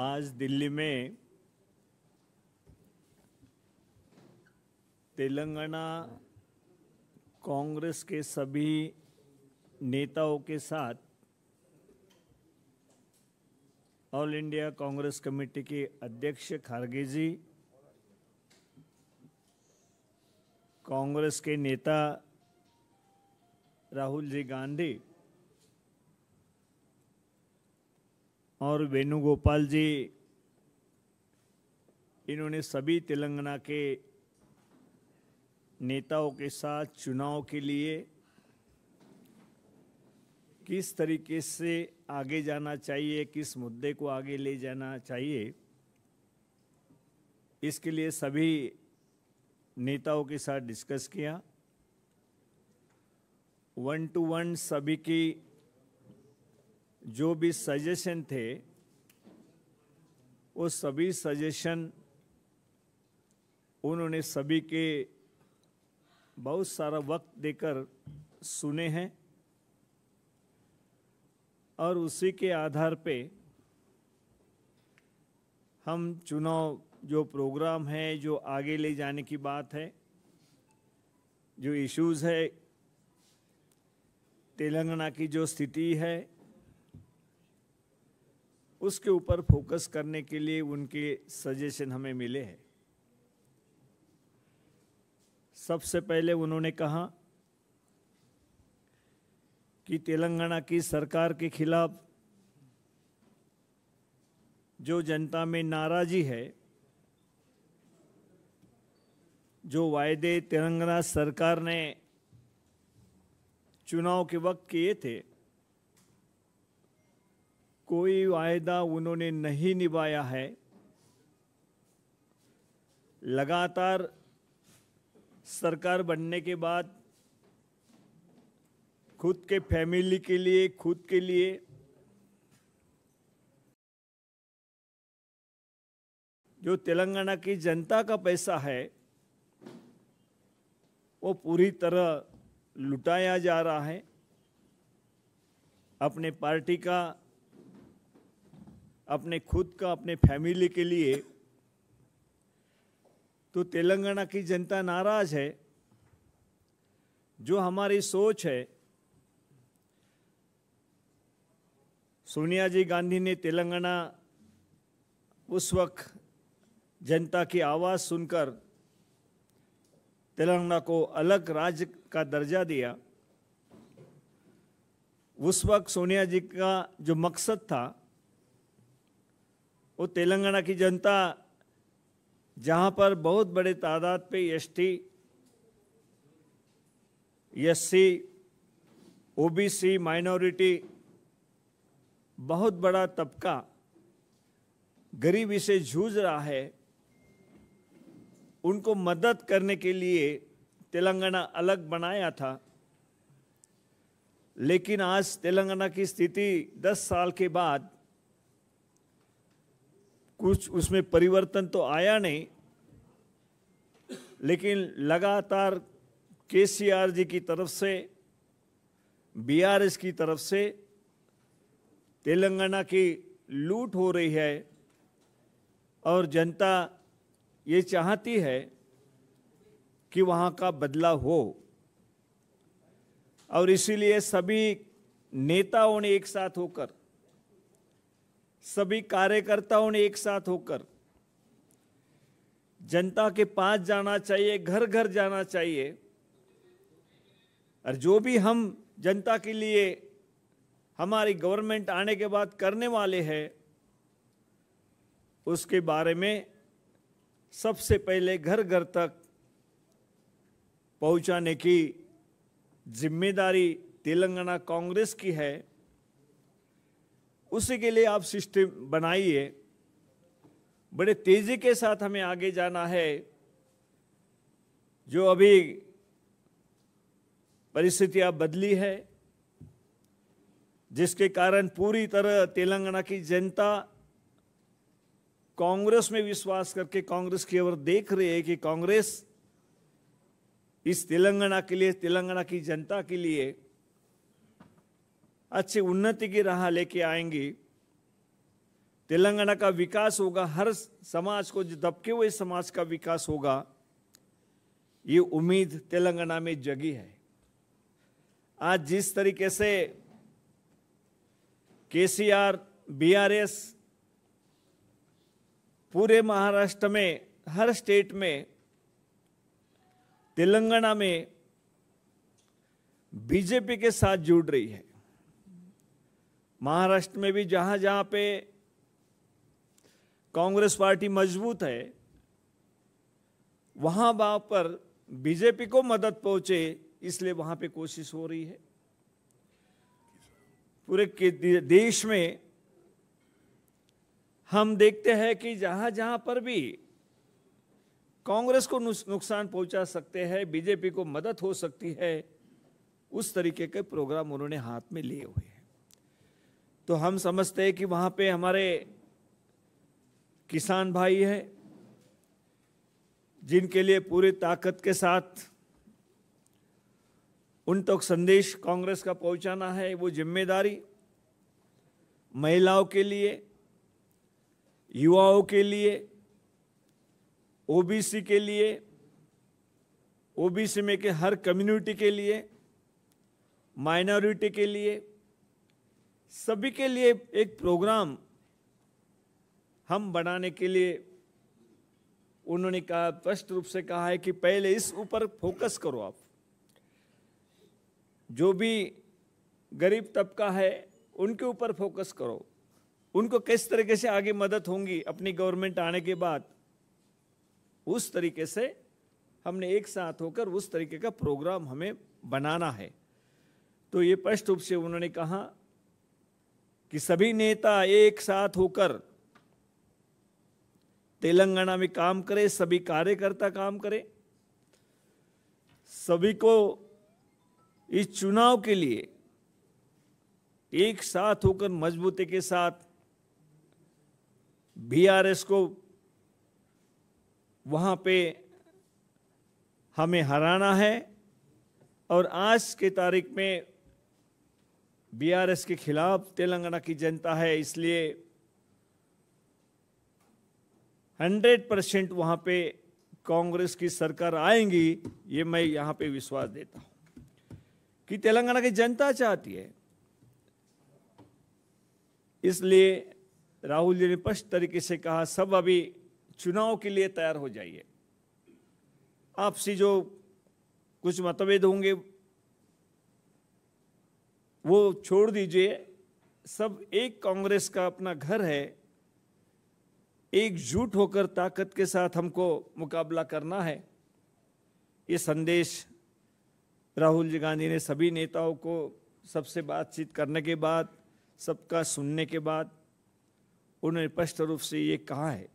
आज दिल्ली में तेलंगाना कांग्रेस के सभी नेताओं के साथ ऑल इंडिया कांग्रेस कमेटी के अध्यक्ष खारगे जी कांग्रेस के नेता राहुल जी गांधी और वेणुगोपाल जी इन्होंने सभी तेलंगाना के नेताओं के साथ चुनाव के लिए किस तरीके से आगे जाना चाहिए किस मुद्दे को आगे ले जाना चाहिए इसके लिए सभी नेताओं के साथ डिस्कस किया वन टू वन सभी की जो भी सजेशन थे वो सभी सजेशन उन्होंने सभी के बहुत सारा वक्त देकर सुने हैं और उसी के आधार पे हम चुनाव जो प्रोग्राम है जो आगे ले जाने की बात है जो इश्यूज़ है तेलंगाना की जो स्थिति है उसके ऊपर फोकस करने के लिए उनके सजेशन हमें मिले हैं सबसे पहले उन्होंने कहा कि तेलंगाना की सरकार के खिलाफ जो जनता में नाराज़ी है जो वायदे तेलंगाना सरकार ने चुनाव के वक्त किए थे कोई वायदा उन्होंने नहीं निभाया है लगातार सरकार बनने के बाद खुद के फैमिली के लिए खुद के लिए जो तेलंगाना की जनता का पैसा है वो पूरी तरह लुटाया जा रहा है अपने पार्टी का अपने खुद का अपने फैमिली के लिए तो तेलंगाना की जनता नाराज है जो हमारी सोच है सोनिया जी गांधी ने तेलंगाना उस वक्त जनता की आवाज़ सुनकर तेलंगाना को अलग राज्य का दर्जा दिया उस वक्त सोनिया जी का जो मकसद था वो तेलंगाना की जनता जहाँ पर बहुत बड़े तादाद पे S T S C C minority बहुत बड़ा तबका गरीबी से जूझ रहा है उनको मदद करने के लिए तेलंगाना अलग बनाया था लेकिन आज तेलंगाना की स्थिति 10 साल के बाद कुछ उसमें परिवर्तन तो आया नहीं लेकिन लगातार के जी की तरफ से बीआरएस की तरफ से तेलंगाना की लूट हो रही है और जनता ये चाहती है कि वहाँ का बदलाव हो और इसीलिए सभी नेताओं ने एक साथ होकर सभी कार्यकर्ताओं ने एक साथ होकर जनता के पास जाना चाहिए घर घर जाना चाहिए और जो भी हम जनता के लिए हमारी गवर्नमेंट आने के बाद करने वाले हैं उसके बारे में सबसे पहले घर घर तक पहुंचाने की जिम्मेदारी तेलंगाना कांग्रेस की है उसी के लिए आप सिस्टम बनाइए बड़े तेज़ी के साथ हमें आगे जाना है जो अभी परिस्थितियां बदली है जिसके कारण पूरी तरह तेलंगाना की जनता कांग्रेस में विश्वास करके कांग्रेस की ओर देख रही है कि कांग्रेस इस तेलंगाना के लिए तेलंगाना की जनता के लिए अच्छी उन्नति की राह लेके आएंगी तेलंगाना का विकास होगा हर समाज को जो दबके हुए समाज का विकास होगा ये उम्मीद तेलंगाना में जगी है आज जिस तरीके से केसीआर बीआरएस पूरे महाराष्ट्र में हर स्टेट में तेलंगाना में बीजेपी के साथ जुड़ रही है महाराष्ट्र में भी जहां जहां पे कांग्रेस पार्टी मजबूत है वहां वहां पर बीजेपी को मदद पहुंचे इसलिए वहां पे कोशिश हो रही है पूरे देश में हम देखते हैं कि जहां जहां पर भी कांग्रेस को नुकसान पहुंचा सकते हैं बीजेपी को मदद हो सकती है उस तरीके के प्रोग्राम उन्होंने हाथ में लिए हुए तो हम समझते हैं कि वहां पे हमारे किसान भाई हैं जिनके लिए पूरी ताकत के साथ उन तक तो संदेश कांग्रेस का पहुंचाना है वो जिम्मेदारी महिलाओं के लिए युवाओं के लिए ओबीसी के लिए ओबीसी में के हर कम्युनिटी के लिए माइनॉरिटी के लिए सभी के लिए एक प्रोग्राम हम बनाने के लिए उन्होंने कहा स्पष्ट रूप से कहा है कि पहले इस ऊपर फोकस करो आप जो भी गरीब तबका है उनके ऊपर फोकस करो उनको किस तरीके से आगे मदद होंगी अपनी गवर्नमेंट आने के बाद उस तरीके से हमने एक साथ होकर उस तरीके का प्रोग्राम हमें बनाना है तो ये स्पष्ट रूप से उन्होंने कहा कि सभी नेता एक साथ होकर तेलंगाना में काम करें सभी कार्यकर्ता काम करें सभी को इस चुनाव के लिए एक साथ होकर मजबूती के साथ बीआरएस को वहां पे हमें हराना है और आज के तारीख में बीआरएस के खिलाफ तेलंगाना की जनता है इसलिए 100 परसेंट वहाँ पे कांग्रेस की सरकार आएंगी ये मैं यहाँ पे विश्वास देता हूँ कि तेलंगाना की जनता चाहती है इसलिए राहुल जी ने स्पष्ट तरीके से कहा सब अभी चुनाव के लिए तैयार हो जाइए आपसी जो कुछ मतभेद होंगे वो छोड़ दीजिए सब एक कांग्रेस का अपना घर है एकजुट होकर ताकत के साथ हमको मुकाबला करना है ये संदेश राहुल जी गांधी ने सभी नेताओं को सबसे बातचीत करने के बाद सबका सुनने के बाद उन्होंने स्पष्ट रूप से ये कहा है